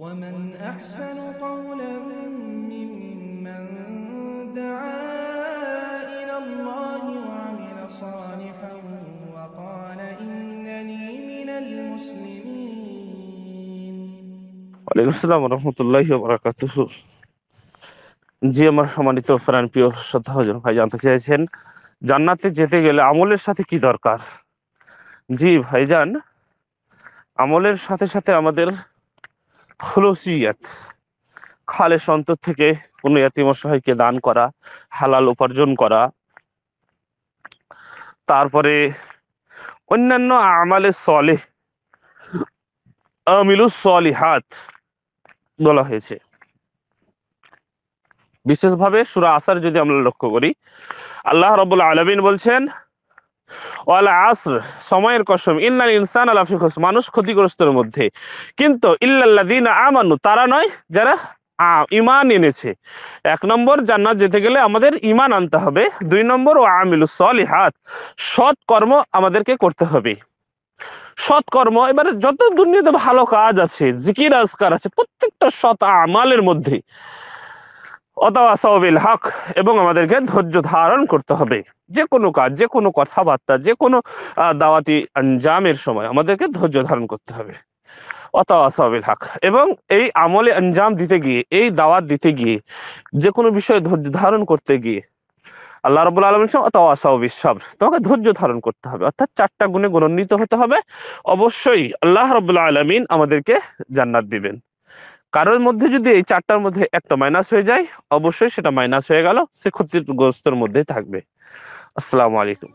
ومن أحسن قولا ممن دعا إلى الله وعمل صالحا وقال إنني من المسلمين وعليكم السلام ورحمة الله وبركاته জি আমার সম্মানিত প্রাণ প্রিয় শ্রদ্ধাভাজন ভাই জানতে চেয়েছেন জান্নাতে যেতে গেলে আমলের সাথে কি দরকার জি ভাইজান আমলের সাথে সাথে আমাদের খলসিয়াত খালেস অন্তর থেকে কোনো অসহায়কে দান করা হালাল উপার্জন করা তারপরে অন্যান্য আমালে সলে আমিলু সলিহাত বলা হয়েছে বিশেষভাবে সুরা আসার যদি আমরা লক্ষ্য করি আল্লাহ রবুল আলমিন বলছেন ওয়ালা আসর সময়ের কসম ইন্নাল ইনসান আলাফি মানুষ ক্ষতিগ্রস্তের মধ্যে কিন্তু ইল্লাল্লা দিন আমানু তারা নয় যারা ইমান এনেছে এক নম্বর জান্নাত যেতে গেলে আমাদের ইমান আনতে হবে দুই নম্বর ও আমিলু সলিহাত সৎ কর্ম আমাদেরকে করতে হবে সৎকর্ম এবারে যত দুনিয়াতে ভালো কাজ আছে জিকির আজকার আছে প্রত্যেকটা সৎ আমালের মধ্যে অথবা হক এবং আমাদেরকে ধৈর্য ধারণ করতে হবে যে কোনো কাজ যে কোনো কথাবার্তা যে কোনো দাওয়াতি আঞ্জামের সময় আমাদেরকে ধৈর্য ধারণ করতে হবে অথবা হাক হক এবং এই আমলে আঞ্জাম দিতে গিয়ে এই দাওয়াত দিতে গিয়ে যে কোনো বিষয়ে ধৈর্য ধারণ করতে গিয়ে আল্লাহ রবুল আলম সব তোমাকে ধৈর্য ধারণ করতে হবে অর্থাৎ চারটা গুণে গুণান্বিত হতে হবে অবশ্যই আল্লাহ রবুল্লা আলমিন আমাদেরকে জান্নাত দিবেন কারোর মধ্যে যদি এই চারটার মধ্যে একটা মাইনাস হয়ে যায় অবশ্যই সেটা মাইনাস হয়ে গেল সে ক্ষতিগ্রস্তর মধ্যে থাকবে আসসালামু আলাইকুম